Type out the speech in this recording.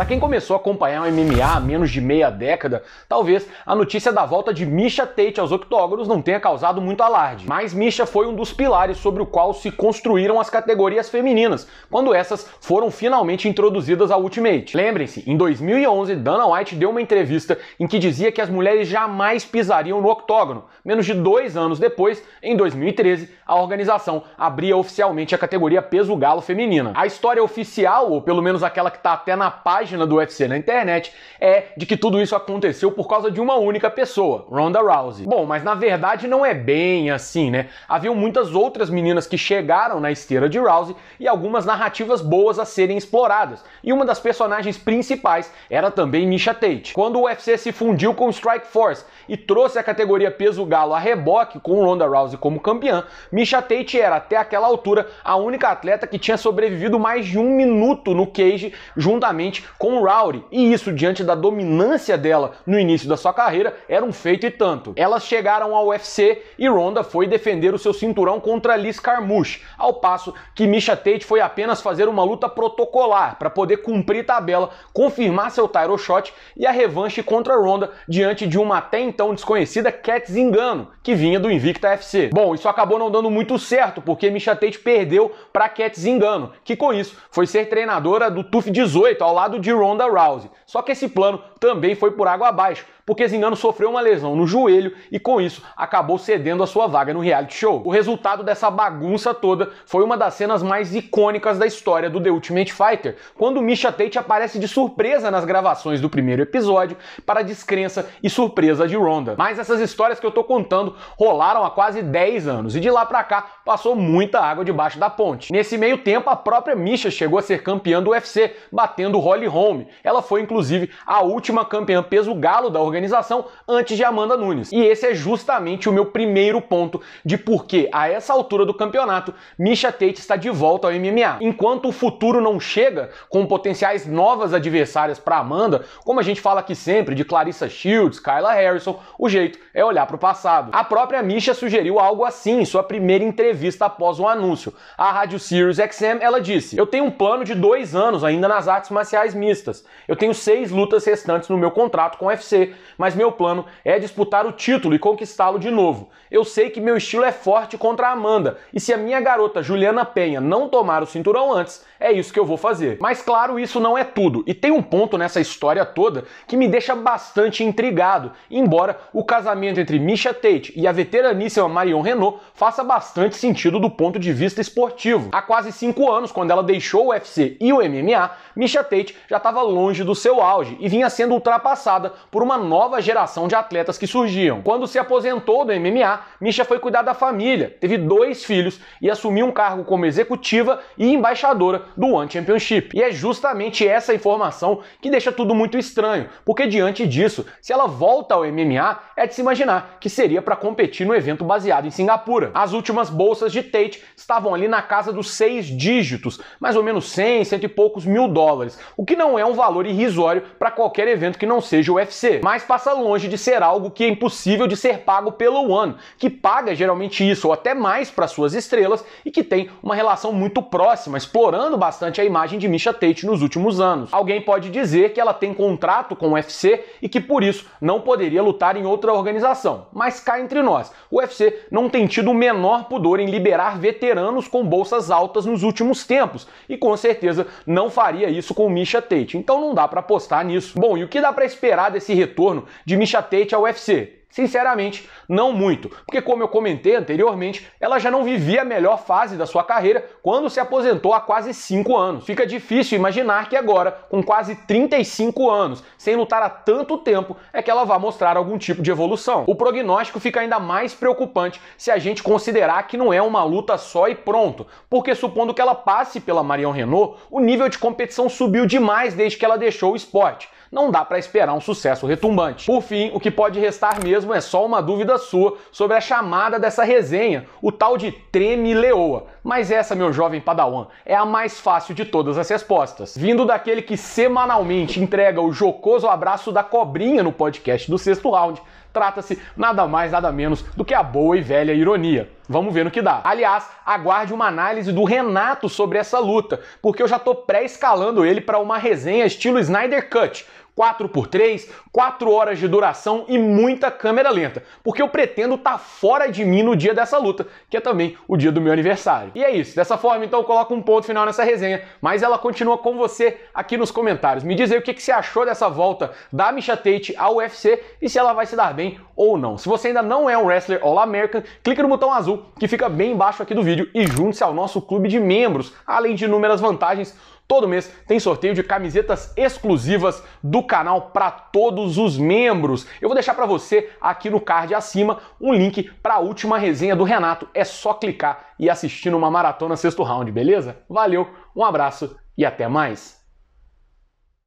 Para quem começou a acompanhar o MMA há menos de meia década, talvez a notícia da volta de Misha Tate aos octógonos não tenha causado muito alarde. Mas Misha foi um dos pilares sobre o qual se construíram as categorias femininas, quando essas foram finalmente introduzidas ao Ultimate. Lembrem-se, em 2011, Dana White deu uma entrevista em que dizia que as mulheres jamais pisariam no octógono. Menos de dois anos depois, em 2013, a organização abria oficialmente a categoria peso galo feminina. A história oficial, ou pelo menos aquela que está até na página página do UFC na internet é de que tudo isso aconteceu por causa de uma única pessoa, Ronda Rousey. Bom, mas na verdade não é bem assim, né? Havia muitas outras meninas que chegaram na esteira de Rousey e algumas narrativas boas a serem exploradas. E uma das personagens principais era também Misha Tate. Quando o UFC se fundiu com Strike Force e trouxe a categoria peso galo a reboque com Ronda Rousey como campeã, Misha Tate era até aquela altura a única atleta que tinha sobrevivido mais de um minuto no cage juntamente com o Rowdy, e isso diante da dominância dela no início da sua carreira era um feito e tanto. Elas chegaram ao UFC e Ronda foi defender o seu cinturão contra Liz Carmouche, ao passo que Misha Tate foi apenas fazer uma luta protocolar para poder cumprir tabela, confirmar seu title shot e a revanche contra Ronda diante de uma até então desconhecida Cat Zingano, que vinha do Invicta UFC. Bom, isso acabou não dando muito certo porque Misha Tate perdeu para Cat Zingano, que com isso foi ser treinadora do TUF 18 ao lado de de Ronda Rousey. Só que esse plano também foi por água abaixo, porque Zingano sofreu uma lesão no joelho e com isso acabou cedendo a sua vaga no reality show. O resultado dessa bagunça toda foi uma das cenas mais icônicas da história do The Ultimate Fighter, quando Misha Tate aparece de surpresa nas gravações do primeiro episódio para descrença e surpresa de Ronda. Mas essas histórias que eu tô contando rolaram há quase 10 anos e de lá para cá passou muita água debaixo da ponte. Nesse meio tempo, a própria Misha chegou a ser campeã do UFC, batendo Holly Holm. Ela foi inclusive a última campeã peso galo da organização organização antes de Amanda Nunes. E esse é justamente o meu primeiro ponto de por que, a essa altura do campeonato, Misha Tate está de volta ao MMA. Enquanto o futuro não chega com potenciais novas adversárias para Amanda, como a gente fala aqui sempre de Clarissa Shields, Kyla Harrison, o jeito é olhar para o passado. A própria Misha sugeriu algo assim em sua primeira entrevista após o um anúncio. A Rádio Sirius XM, ela disse: Eu tenho um plano de dois anos ainda nas artes marciais mistas. Eu tenho seis lutas restantes no meu contrato com o UFC mas meu plano é disputar o título e conquistá-lo de novo. Eu sei que meu estilo é forte contra a Amanda, e se a minha garota Juliana Penha não tomar o cinturão antes, é isso que eu vou fazer. Mas claro, isso não é tudo, e tem um ponto nessa história toda que me deixa bastante intrigado, embora o casamento entre Misha Tate e a veteraníssima Marion Renault faça bastante sentido do ponto de vista esportivo. Há quase cinco anos, quando ela deixou o UFC e o MMA, Misha Tate já estava longe do seu auge e vinha sendo ultrapassada por uma nova geração de atletas que surgiam. Quando se aposentou do MMA, Misha foi cuidar da família, teve dois filhos e assumiu um cargo como executiva e embaixadora do One Championship. E é justamente essa informação que deixa tudo muito estranho, porque diante disso, se ela volta ao MMA, é de se imaginar que seria para competir no evento baseado em Singapura. As últimas bolsas de Tate estavam ali na casa dos seis dígitos, mais ou menos 100, cento e poucos mil dólares, o que não é um valor irrisório para qualquer evento que não seja o UFC. Mas mas passa longe de ser algo que é impossível de ser pago pelo One, que paga geralmente isso ou até mais para suas estrelas e que tem uma relação muito próxima, explorando bastante a imagem de Misha Tate nos últimos anos. Alguém pode dizer que ela tem contrato com o UFC e que por isso não poderia lutar em outra organização, mas cá entre nós, o UFC não tem tido o menor pudor em liberar veteranos com bolsas altas nos últimos tempos e com certeza não faria isso com Misha Tate, então não dá para apostar nisso. Bom, e o que dá para esperar desse retorno? retorno de Misha Tate ao UFC? Sinceramente, não muito, porque como eu comentei anteriormente, ela já não vivia a melhor fase da sua carreira quando se aposentou há quase 5 anos. Fica difícil imaginar que agora, com quase 35 anos, sem lutar há tanto tempo, é que ela vá mostrar algum tipo de evolução. O prognóstico fica ainda mais preocupante se a gente considerar que não é uma luta só e pronto, porque supondo que ela passe pela Marion Renault, o nível de competição subiu demais desde que ela deixou o esporte não dá para esperar um sucesso retumbante. Por fim, o que pode restar mesmo é só uma dúvida sua sobre a chamada dessa resenha, o tal de Treme Leoa. Mas essa, meu jovem padawan, é a mais fácil de todas as respostas. Vindo daquele que semanalmente entrega o jocoso abraço da cobrinha no podcast do sexto round, Trata-se nada mais, nada menos do que a boa e velha ironia. Vamos ver no que dá. Aliás, aguarde uma análise do Renato sobre essa luta, porque eu já tô pré-escalando ele para uma resenha estilo Snyder Cut, 4x3, 4 horas de duração e muita câmera lenta, porque eu pretendo estar tá fora de mim no dia dessa luta, que é também o dia do meu aniversário. E é isso, dessa forma então eu coloco um ponto final nessa resenha, mas ela continua com você aqui nos comentários. Me diz aí o que, que você achou dessa volta da Misha Tate ao UFC e se ela vai se dar bem ou não. Se você ainda não é um wrestler All American, clique no botão azul que fica bem embaixo aqui do vídeo e junte-se ao nosso clube de membros, além de inúmeras vantagens Todo mês tem sorteio de camisetas exclusivas do canal para todos os membros. Eu vou deixar para você aqui no card acima um link para a última resenha do Renato. É só clicar e assistir numa maratona sexto round, beleza? Valeu, um abraço e até mais.